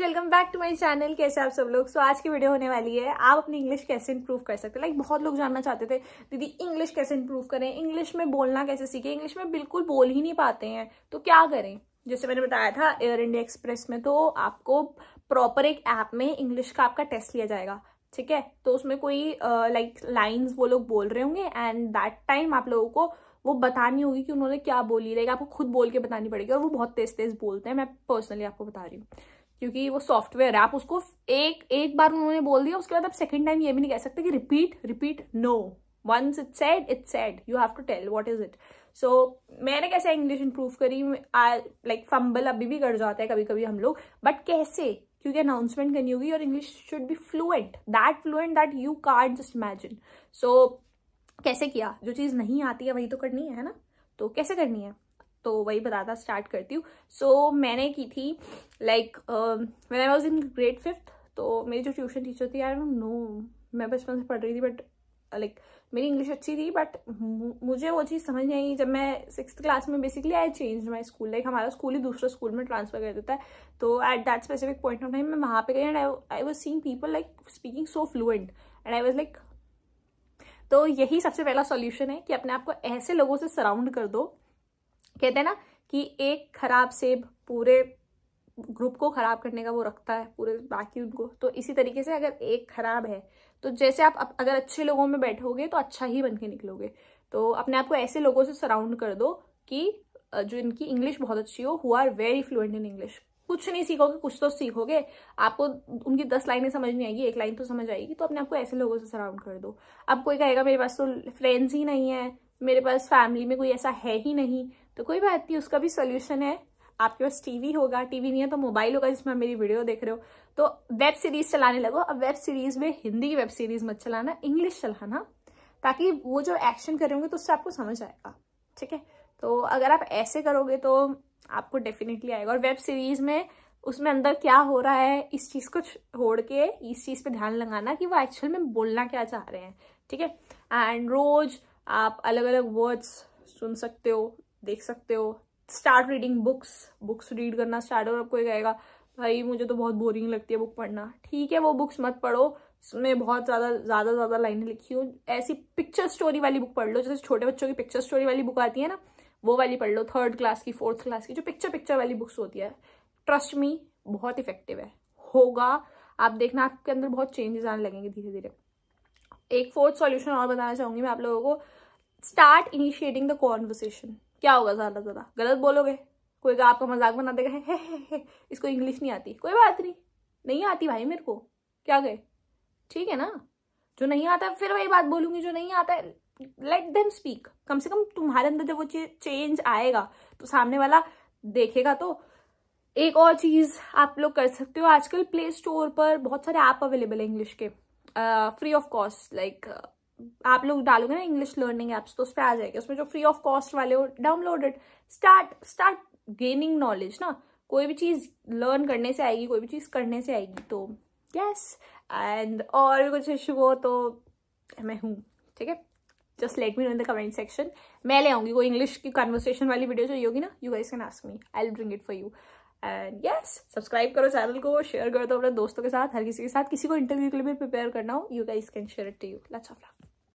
welcome back to my channel कैसे आप सब लोग सो so, आज की वीडियो होने वाली है आप अपनी इंग्लिश कैसे इंप्रूव कर सकते हैं like, लाइक बहुत लोग जानना चाहते थे दीदी इंग्लिश कैसे इंप्रूव करें इंग्लिश में बोलना कैसे सीखे इंग्लिश में बिल्कुल बोल ही नहीं पाते हैं तो क्या करें जैसे मैंने बताया था एयर इंडिया एक्सप्रेस में तो आपको प्रॉपर एक ऐप में इंग्लिश का आपका टेस्ट लिया जाएगा ठीक है तो उसमें कोई लाइक uh, लाइन्स like, वो लोग बोल रहे होंगे एंड दैट टाइम आप लोगों को वो बतानी होगी कि उन्होंने क्या बोली लाइक आपको खुद बोल के बतानी पड़ेगी और वो बहुत तेज तेज बोलते हैं मैं पर्सनली आपको बता रही हूँ क्योंकि वो सॉफ्टवेयर है आप उसको एक एक बार उन्होंने बोल दिया उसके बाद आप सेकंड टाइम ये भी नहीं कह सकते कि repeat repeat no once it said it said you have to tell what is it so मैंने कैसे इंग्लिश इंप्रूव करी लाइक फंबल अभी भी कर जाता है कभी कभी हम लोग बट कैसे क्योंकि अनाउंसमेंट करनी होगी और English should be fluent that fluent that you can't just imagine so कैसे किया जो चीज़ नहीं आती है वही तो करनी है ना तो कैसे करनी है तो वही बताता स्टार्ट करती हूँ सो so, मैंने की थी like when I was in grade fifth तो मेरी जो ट्यूशन टीचर थी आई डोंट नो मैं बचपन से पढ़ रही थी बट लाइक uh, मेरी इंग्लिश अच्छी थी बट मुझे वो चीज़ समझ नहीं आई जब मैं सिक्स क्लास में basically I change my school like हमारा स्कूल ही दूसरे स्कूल में ट्रांसफर कर देता है तो at that specific point of time मैं वहाँ पे गई and I was seeing people like speaking so fluent and I was like तो यही सबसे पहला सॉल्यूशन है कि अपने आप को ऐसे लोगों से सराउंड कर दो कहते हैं ना कि एक खराब सेब पूरे ग्रुप को खराब करने का वो रखता है पूरे बाकी उनको तो इसी तरीके से अगर एक खराब है तो जैसे आप अगर अच्छे लोगों में बैठोगे तो अच्छा ही बन के निकलोगे तो अपने आप को ऐसे लोगों से सराउंड कर दो कि जो इनकी इंग्लिश बहुत अच्छी हो who are very fluent in English कुछ नहीं सीखोगे कुछ तो सीखोगे आपको उनकी दस लाइनें समझ नहीं आएगी एक लाइन तो समझ आएगी तो अपने आपको ऐसे लोगों से सराउंड कर दो अब कोई कहेगा मेरे पास तो फ्रेंड्स ही नहीं है मेरे पास फैमिली में कोई ऐसा है ही नहीं तो कोई बात नहीं उसका भी सोल्यूशन है आपके पास टीवी होगा टीवी नहीं है तो मोबाइल होगा जिसमें मेरी वीडियो देख रहे हो तो वेब सीरीज चलाने लगो अब वेब सीरीज में हिंदी की वेब सीरीज मत चलाना इंग्लिश चलाना ताकि वो जो एक्शन कर रहे होंगे तो उससे आपको समझ आएगा ठीक है तो अगर आप ऐसे करोगे तो आपको डेफिनेटली आएगा और वेब सीरीज में उसमें अंदर क्या हो रहा है इस चीज को छोड़ के इस चीज पे ध्यान लगाना कि वो एक्चुअल में बोलना क्या चाह रहे हैं ठीक है एंड रोज आप अलग अलग वर्ड्स सुन सकते हो देख सकते हो start reading books books read करना स्टार्ट और आपको कहेगा भाई मुझे तो बहुत बोरिंग लगती है बुक पढ़ना ठीक है वो बुक्स मत पढ़ो उसमें बहुत ज़्यादा ज़्यादा ज़्यादा लाइनें लिखी हूँ ऐसी पिक्चर स्टोरी वाली बुक पढ़ लो जैसे छोटे बच्चों की पिक्चर स्टोरी वाली बुक आती है ना वो वाली पढ़ लो थर्ड क्लास की फोर्थ क्लास की जो पिक्चर पिक्चर वाली बुक्स होती है ट्रस्ट मी बहुत इफेक्टिव है होगा आप देखना आपके अंदर बहुत चेंजेस आने लगेंगे धीरे धीरे एक फोर्थ सॉल्यूशन और बताना चाहूंगी मैं आप लोगों को स्टार्ट इनिशिएटिंग द कॉन्वर्सेशन क्या होगा ज्यादा ज्यादा गलत बोलोगे कोई का आपका मजाक बना देगा है, है, है, इसको इंग्लिश नहीं आती कोई बात नहीं नहीं आती भाई मेरे को क्या गए ठीक है ना जो नहीं आता है फिर वही बात बोलूंगी जो नहीं आता है लेट देम स्पीक कम से कम तुम्हारे अंदर जब वो चेंज आएगा तो सामने वाला देखेगा तो एक और चीज आप लोग कर सकते हो आजकल प्ले स्टोर पर बहुत सारे ऐप अवेलेबल है इंग्लिश के फ्री ऑफ कॉस्ट लाइक आप लोग डालोगे ना इंग्लिश लर्निंग एप्स तो उस पर आ जाएगा उसमें जो फ्री ऑफ कॉस्ट वाले हो downloaded start start gaining knowledge ना कोई भी चीज़ लर्न करने से आएगी कोई भी चीज़ करने से आएगी तो यस एंड और कुछ इशू हो तो मैं हूँ ठीक है just let me know in the comment section मैं ले आऊंगी कोई इंग्लिश की कन्वर्सेशन वाली वीडियो चाहिए होगी ना you guys can ask me I will bring it for you and yes subscribe करो चैनल को शेयर कर दो अपने दोस्तों के साथ हर किसी के साथ किसी को इंटरव्यू के लिए भी प्रिपेयर करना हो you guys can share it to you lots of luck